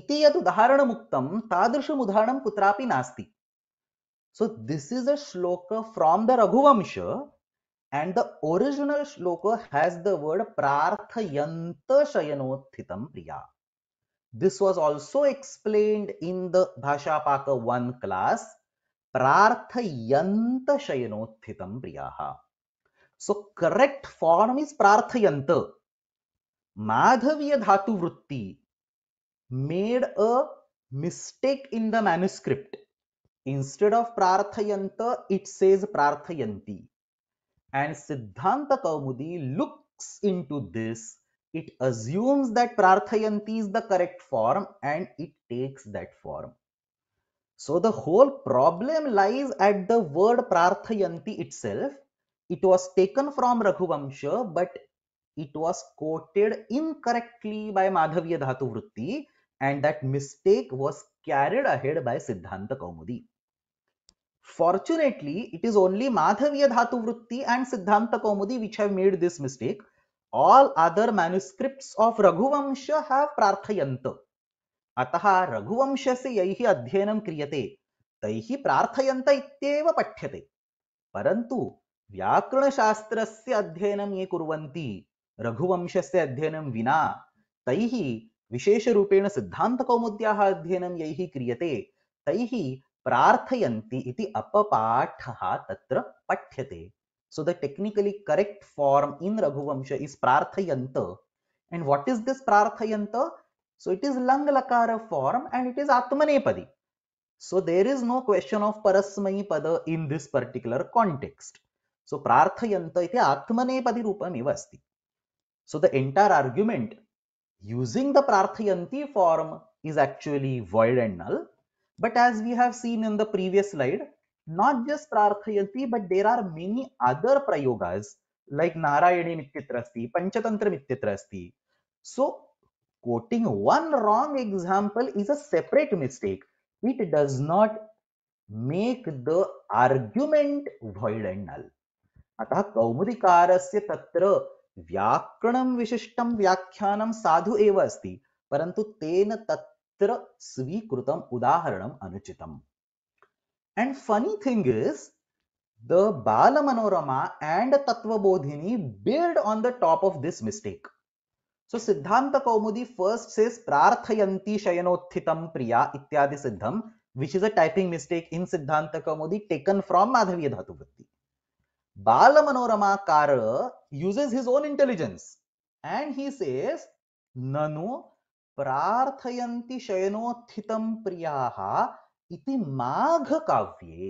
इति यद् उदाहरणमुक्तं तादृशं उदाहरणं कुत्रापि नास्ति सो this is a shloka from the Raghuvamsha and the original shloka has the word prarthayanta shayanothitam priya. This was also explained in the Bhashapaka 1 class, prarthayanta shayanothitam priyaha. So correct form is prarthayanta. Madhavya Dhatu Vritti made a mistake in the manuscript. Instead of prarthayanta, it says prarthayanti. And Siddhanta Kaumudi looks into this. It assumes that Prarthayanti is the correct form and it takes that form. So the whole problem lies at the word Prarthayanti itself. It was taken from Raghuvamsha, but it was quoted incorrectly by Madhavya Dhatu and that mistake was carried ahead by Siddhanta Kaumudi. Fortunately, it is only Madhavya Dhatu Vritti and Siddhanta kaumudi which have made this mistake. All other manuscripts of Raghuvamsha have Prarthayanta. अतः रघुवंशस्य यैः अध्ययनं क्रियते तैः प्रार्थयन्त इत्येव पठ्यते परन्तु व्याकरणशास्त्रस्य अध्ययनं ये कुर्वन्ति रघुवंशस्य अध्ययनं विना तैः विशेषरूपेण सिद्धान्तकौमुद्याः अध्ययनं यैः क्रियते तैः प्रार्थयन्ति अपपाठः तत्र पठ्यते so the technically correct form in Raghuvamsha is प्रार्थयन्त एंड व्हाट इज दिस प्रार्थयन्त सो इट इज लंग लकार फॉर्म एंड इट इज आत्मनेपदी so there is no question of परस्मयी पद in this particular context so प्रार्थयन्त इति आत्मनेपदी रूपमेव अस्ति so the entire argument using the प्रार्थयन्ति form is actually void and null But as we have seen in the previous slide, not just Prarthayanti, but there are many other prayogas like Narayani Mityatrasti, Panchatantra Mityatrasti. So quoting one wrong example is a separate mistake. It does not make the argument void and null. अतः कौमुदिकारस्य तत्र व्याकरणं विशिष्टं व्याख्यानं साधु एव अस्ति परन्तु तेन तत् तत्र स्वीकृतम् उदाहरणम् अनुचितम् and funny thing is the Balamanorama and Tattvabodhini build on the top of this mistake so Siddhantakaumudi first says प्रार्थयन्ति शयनोत्थितं प्रिया इत्यादि सिद्धं which is a typing mistake in Siddhantakaumudi taken from Madhaviya Dhatuvritti Balamanorama कार uses his own intelligence and he says प्रार्थयन्ति शयनोत्थितं प्रियाः इति माघ काव्ये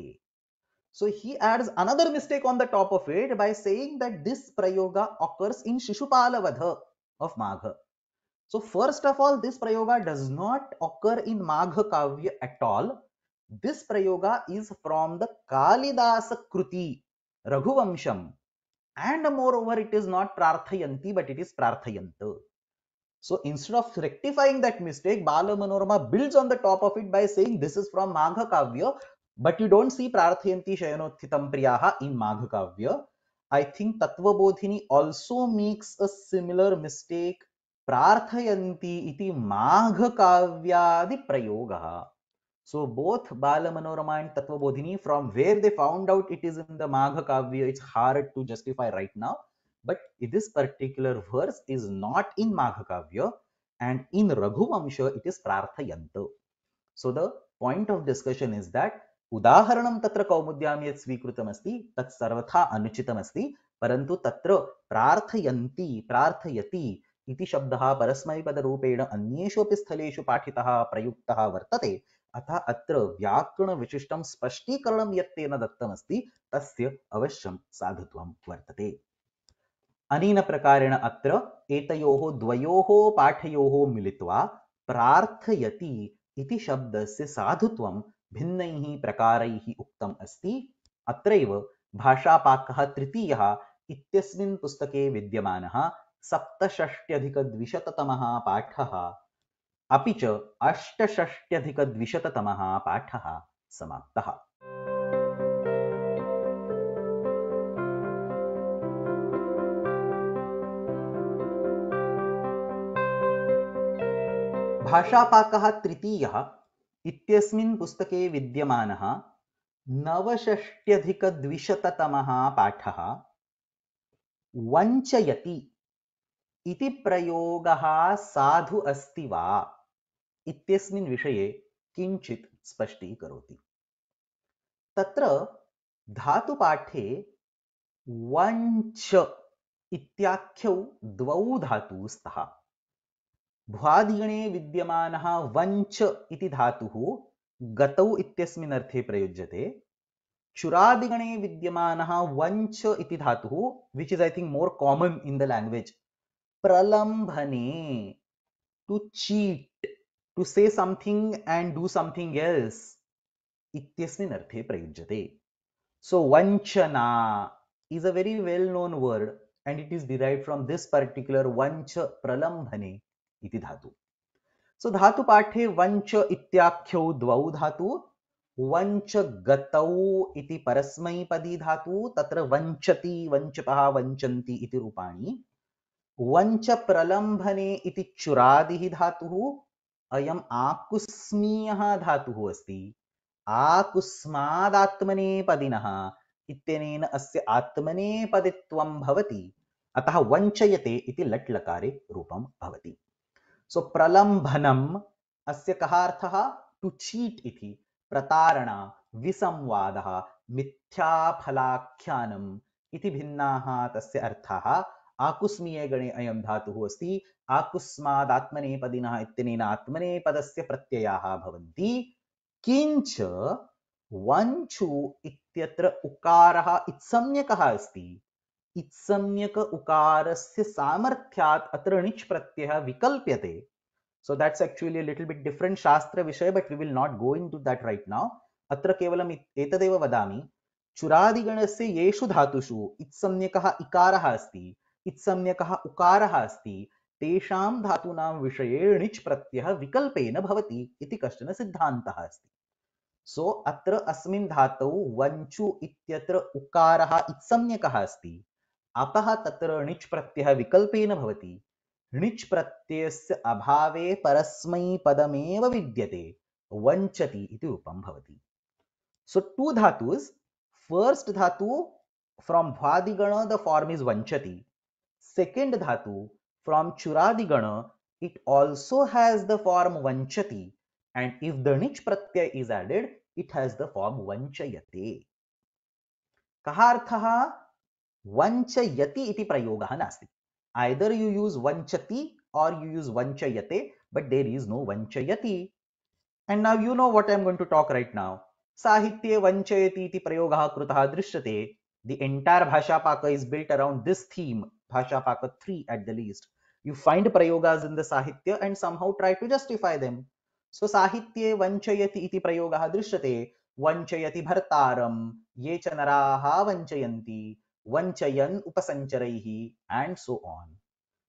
so he adds another mistake on the top of it by saying that this प्रयोग occurs in Shishupala Vadha of Magha so first of all this प्रयोग does not occur in Magha काव्य at all this प्रयोग is from the Kalidasa कृति रघुवंशम and moreover it is not प्रार्थयंती but it is प्रार्थयंत So instead of rectifying that mistake, Bala Manorama builds on the top of it by saying this is from Magha Kavya, but you don't see shayano Shayanothitam Priyaha in Magha Kavya. I think Bodhini also makes a similar mistake Prarthayanti iti Magha Kavyadi Prayogaha. So both Bala Manorama and Bodhini, from where they found out it is in the Magha Kavya, it's hard to justify right now but this particular verse is not in Mahakavya and in Raghuvamsha it is Prarthayanta. So the point of discussion is that Udaharanam Tatra Kaumudyam Yat Svikrutamasti Tat Sarvatha Anuchitamasti Parantu Tatra Prarthayanti Prarthayati Iti Shabdaha Parasmai Padarupeda Anyesho Pisthaleshu Pathitaha Prayuktaha Vartate Atha Atra Vyakrana Vishishtam Spashti Karanam Dattamasti Tasya avesham Sadhatvam Vartate अनेन प्रकारेण अत्र एतयोः द्वयोः पाठयोः मिलित्वा प्रार्थयति इति शब्दस्य साधुत्वं भिन्नैः प्रकारैः उक्तम् अस्ति अत्रैव भाषापाकः तृतीयः इत्यस्मिन् पुस्तके विद्यमानः सप्तषष्ट्यधिकद्विशततमः पाठः अपि च अष्टषष्ट्यधिकद्विशततमः पाठः समाप्तः भाषापाकः तृतीय इत्यस्मिन् विद्यम विद्यमानः पाठ पाठः प्रयोग साधु अस्ति वा इत्यस्मिन् तुपाठे वंच स्पष्टीकरोति तत्र धातुपाठे इत्याख्यौ द्वौ धातु स्तः भ्वादिगणे विद्यमानः वञ्च इति धातुः गतौ इत्यस्मिन् अर्थे प्रयुज्यते चुरादिगणे विद्यमानः वञ्च इति धातुः which is I think more common in the language प्रलंभने to cheat to say something and do something else इत्यस्मिन् अर्थे प्रयुज्यते सो वञ्चना is a very well known word and it is derived from this particular वञ्च pralambhane इति धातु सो धातु पाठे वंच इत्याख्यौ द्वौ धातु वंच गतौ इति परस्मैपदी धातु तत्र वंचति वंचतः वंचन्ति इति रूपाणि वंच प्रलंभने इति चुरादिः धातुः अयम् आकुस्मीयः धातुः अस्ति आकुस्मादात्मनेपदिनः इत्यनेन अस्य आत्मनेपदित्वं भवति अतः वञ्चयते इति लट्लकारे रूपं भवति सो प्रलंभनम अस्य कहा अर्थ टू चीट इति प्रतारणा विसंवादः मिथ्याफलाख्यानम् इति भिन्ना तस्य अर्थाः आकुस्मीय गणे अयं धातुः अस्ति आकुस्मादात्मनेपदिनः इत्यनेन आत्मनेपदस्य से प्रत्यया किंच वंचु इत्यत्र उकारः इत्सम्यकः अस्ति इत्सम्यक उकारस्य सामर्थ्यात् अत्र णिच् प्रत्ययः विकल्प्यते so that's actually little bit different शास्त्र विषय but we will not go into that right now अत्र केवलम् एतदेव वदामि चुरादिगणस्य येषु धातुषु इत्सम्यकः इकारः अस्ति इत्सम्यकः उकारः अस्ति तेषां धातूनां विषये णिच् प्रत्ययः विकल्पेन भवति इति कश्चन सिद्धान्तः अस्ति सो अत्र अस्मिन् धातौ वञ्चु इत्यत्र उकारः इत्सम्यकः अस्ति अतः तत्र णिच् प्रत्ययः विकल्पेन भवति णिच् प्रत्ययस्य अभावे परस्मैपदमेव विद्यते वञ्चति इति रूपं भवति सो टू धातुस् फर्स्ट धातु फ्रॉम भ्वादिगण द फॉर्म इज वञ्चति सेकेंड धातु फ्रॉम चुरादिगण it also has the form वञ्चति and if द णिच् प्रत्यय is added it has the form वञ्चयते कः अर्थः वंचयति इति प्रयोगः आइदर यू यूज वंचति और यू यूज वंचयते बट देयर इज नो वंचयति and now you know what I am going to talk right now साहित्ये वंचयति इति प्रयोगः कृतः दृश्यते द एंटायर पाक is built around this theme पाक three at the least you find प्रयोगास इन द साहित्य and some somehow try to justify them so साहित्ये वंचयति प्रयोग प्रयोगः दृश्यते वंचयति भर्ता ये च नराः vanchayan upasancharaihi and so on.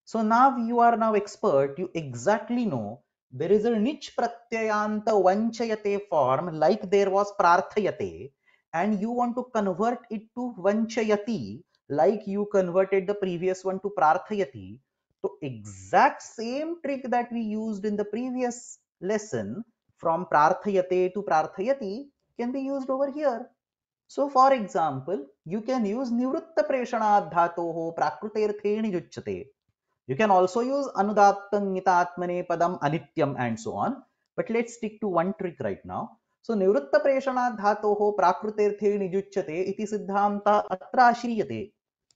So now you are now expert, you exactly know there is a niche pratyayanta vanchayate form like there was prarthayate and you want to convert it to vanchayati like you converted the previous one to prarthayati. So exact same trick that we used in the previous lesson from prarthayate to prarthayati can be used over here. So for example you can use निवृत्त प्रेषणा धातो प्राकृतेर्थेणी उच्यते you can also use अनुदातंगितात्मने पदम अनित्यम and so on but let's stick to one trick right now so निवृत्त प्रेषणा धातो प्राकृतेर्थे निजुच्यते इति सिद्धांत अत्र आश्रियते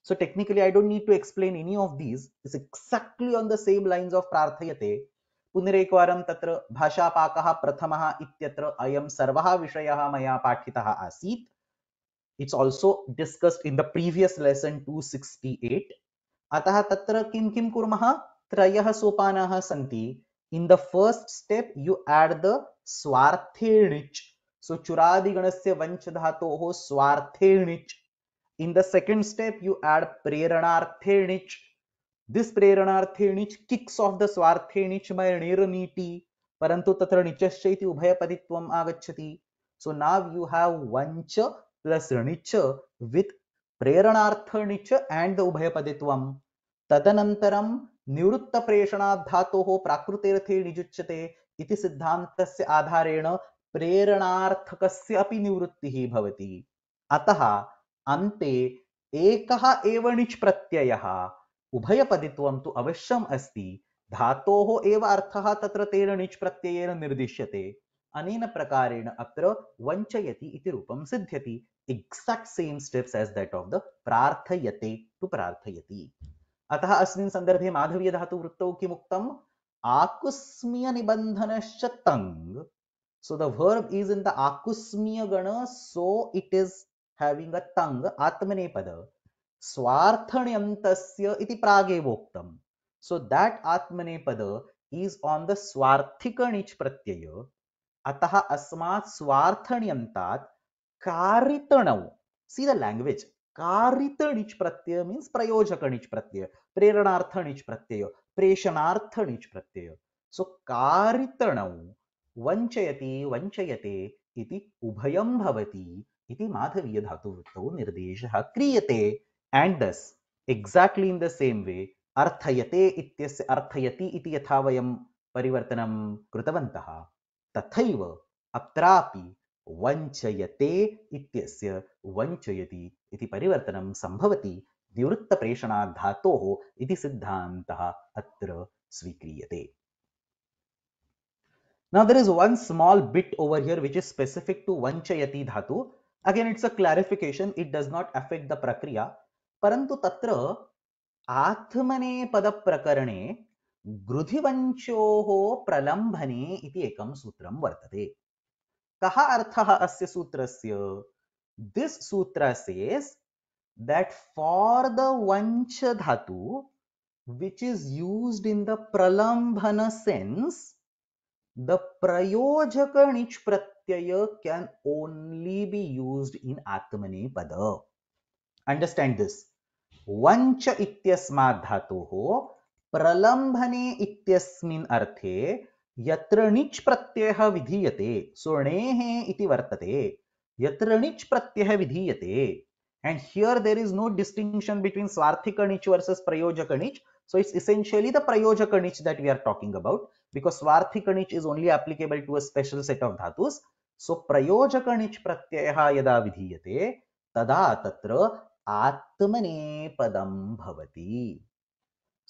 so technically I don't need to explain any of these is exactly on the same lines of प्रार्थयते पुनरेकवारं तत्र भाषापाकः प्रथम इत्यत्र सर्व विषय मैं पाठि पाठितः it's also discussed in the previous lesson 268 अतः तत्र किं किं कुर्मः त्रयः सोपानाः सन्ति in the first step you add the स्वार्थेणिच् so चुरादिगणस्य वञ्च धातोः स्वार्थेणिच् in the second step you add प्रेरणार्थेणिच् this प्रेरणार्थेणिच् kicks off the स्वार्थेणिच् by निर्नीति परन्तु तत्र निचश्च इति उभयपदित्वम् आगच्छति so now you have वञ्च प्लस ऋणिच विथ प्रेरणार्थ णिच एंड द उभयपदे तदनतर निवृत्त प्रेषणा धातो प्राकृतेर्थे निजुच्यते सिद्धांत आधारेण प्रेरणार्थक निवृत्ति ही अतः अन्ते एक एव णिच् प्रत्ययः उभयपदित्वं तु अवश्यम् अस्ति धातोः एव अर्थः तत्र तेन णिच् प्रत्ययेन निर्दिश्यते अनेन प्रकारेण अत्र वञ्चयति इति रूपं सिद्ध्यति exact same steps as that of the prarthayate to prarthayati. अतः अस्मिन् सन्दर्भे माधवीय धातु वृत्तौ किमुक्तम् आकुस्मिय निबन्धनश्च तङ् so the verb is in the आकुस्मिय गण so it is having a तङ् आत्मनेपद स्वार्थण्यन्तस्य इति प्रागेवोक्तम् सो दैट आत्मनेपद इज ऑन द स्वार्थिक णिच प्रत्यय अतः अस्मात् स्वार्थण्यन्तात् कारितणव सी द लैंग्वेज कारित णिच प्रत्यय मीन्स प्रयोजक णिच प्रत्यय प्रेरणार्थ णिच प्रत्यय प्रेषणार्थ णिच प्रत्यय सो कारितणव वञ्चयति वंचयते इति उभयं भवति इति माधवीय धातु धातुवृत्तौ निर्देशः क्रियते and thus exactly in the same way अर्थयते इत्यस्य अर्थयति इति यथा वयं परिवर्तनं कृतवन्तः तथैव अत्रापि वञ्चयते इत्यस्य वञ्चयति इति परिवर्तनं सम्भवति निवृत्तप्रेषणात् धातोः इति सिद्धान्तः अत्र स्वीक्रियते Now there is one small bit over here which is specific to Vanchayati dhatu. Again, it's a clarification. It does not affect the prakriya. परंतु तत्र आत्मनेपदप्रकरणे गृधिवंशोः प्रलम्भने इति एकं सूत्रं वर्तते कः अर्थः अस्य सूत्रस्य दिस् सूत्र से दट् फार् द वञ्च धातु which is use in the प्रलम्भन सेन्स् द प्रयोजक णिच् प्रत्यय can only be used in आत्मने पद अण्डर्स्टाण्ड् दिस् वञ्च इत्यस्मात् धातोः प्रलम्भने इत्यस्मिन् अर्थे यत्र प्रत्यय विधीये विधीयते वर्तते यत्र णिच् प्रत्ययः and here there is no distinction between स्वार्थिक णिच् वर्सेस प्रयोजक णिच् सो इट्स इसेन्शियली द प्रयोजक णिच् that we are talking about because स्वार्थिक णिच् is only applicable to a special set of धातुस सो प्रयोजक णिच् प्रत्ययः यदा विधीये तदा तत्र पदम भवति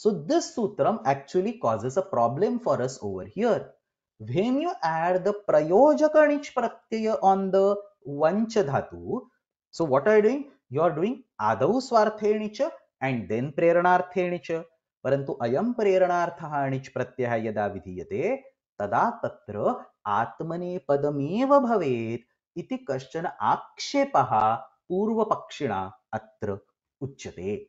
So this sutram actually causes a problem for us over here. When you add the prayojaka pratyaya on the vanchadhatu, so what are you doing? You are doing adau swarthenicha and then prerananarthenicha. Parantu ayam prerananartha anich pratyaya yada vidhiyate tada tatra atmane padameva bhavet iti kashchana akshepaha purva pakshina atre uchyate.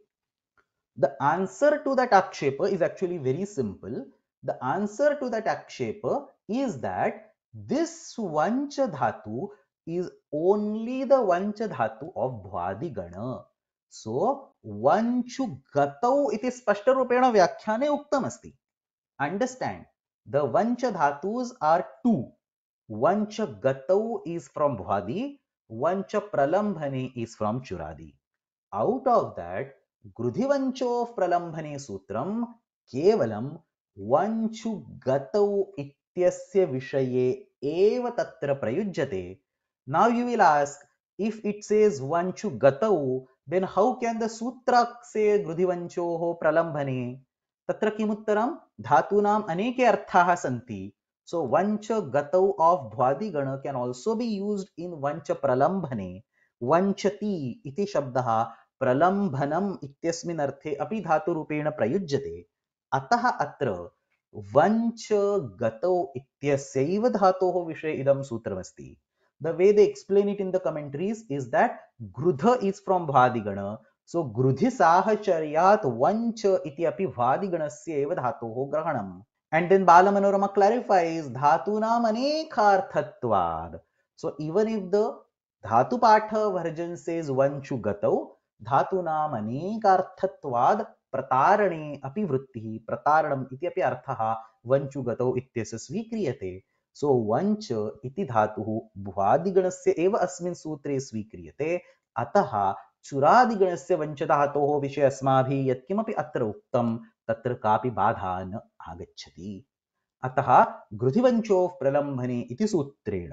The answer to that akshep is actually very simple. The answer to that akshep is that this vancha dhatu is only the vancha dhatu of bhvadigana. So vanchu gatau iti spashta rupena vyakhyane uktam Understand the vancha dhatus are two. Vancha gatau is from bhvadi, vancha pralambhane is from churadi. Out of that गृधिवंचो प्रलंभने सूत्रम केवलम वंचु गतौ इत्यस्य विषये एव you will ask if it says वंचु गतौ how can the सूत्र से गृधिवंचोः प्रलंभने तत्र किमुत्तरम धातूनाम अनेके अर्थाः सन्ति सो वंच गतौ ऑफ भ्वादि can also be used in वंच प्रलंभने वंचति इति प्रलम्भनम् इत्यस्मिन् अर्थे अपि धातुरूपेण प्रयुज्यते अतः अत्र वञ्च गतो इत्यस्यैव धातोः विषये इदं सूत्रमस्ति the way they explain it in the commentaries is that गृध इस् फ्रोम् भादिगण सो गृधि साहचर्यात् वञ्च इति अपि भादिगणस्य एव धातोः ग्रहणम् एण्ड् देन् बालमनोरमा क्लारिफैस् धातूनाम् अनेकार्थत्वात् so even if the Dhatupatha version says वञ्चु गतौ धातूनाम् अनेकार्थत्वाद् प्रतारणे अपि वृत्तिः प्रतारणम् इति अपि अर्थः वञ्चु इत्यस्य स्वीक्रियते सो वञ्च इति धातुः भुवादिगणस्य एव अस्मिन् सूत्रे स्वीक्रियते अतः चुरादिगणस्य वञ्चधातोः विषये अस्माभिः यत्किमपि अत्र उक्तं तत्र कापि बाधा न आगच्छति अतः गृधिवञ्चोः प्रलम्भने इति सूत्रेण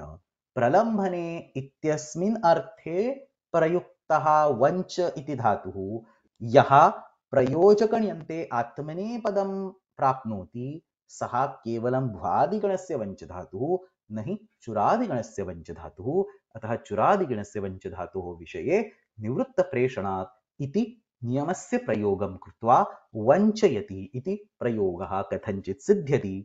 प्रलम्भने इत्यस्मिन् अर्थे प्रयुक्त तः वञ्च इति धातुः यः प्रयोजकण्यन्ते आत्मनेपदं प्राप्नोति सः केवलं भ्वादिगणस्य वञ्च धातुः न हि चुरादिगणस्य वञ्च धातुः अतः चुरादिगणस्य वञ्च धातोः विषये निवृत्तप्रेषणात् इति नियमस्य प्रयोगं कृत्वा वञ्चयति इति प्रयोगः कथञ्चित् सिद्ध्यति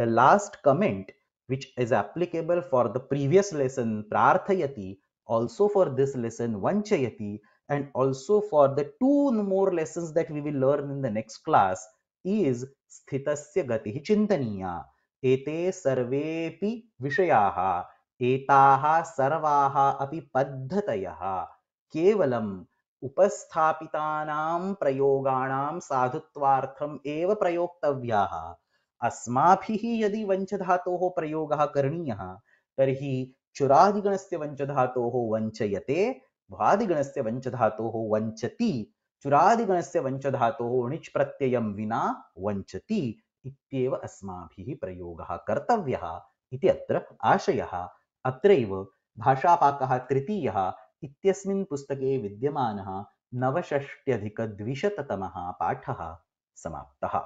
the last comment which is applicable for the previous lesson prarthayati also for this lesson Vanchayati and also for the two more lessons that we will learn in the next class is स्थितस्य गतिः chintaniya ete sarvepi vishayah etaha sarvaha api paddhatayah kevalam उपस्थापितानां प्रयोगाणां साधुत्वार्थम् एव प्रयोक्तव्याः अस्माभिः यदि वञ्चधातोः प्रयोगः करणीयः तर्हि से वंच वञ्चयते वंचयते वञ्चधातोः से वंच वञ्चधातोः णिच् प्रत्ययं विना वञ्चति इत्येव अस्माभिः प्रयोगः कर्तव्यः इति अत्र आशयः अत्रैव भाषापाकः तृतीयः इत्यस्मिन् पुस्तके विद्यमानः नवषष्ट्यधिकद्विशततमः पाठः समाप्तः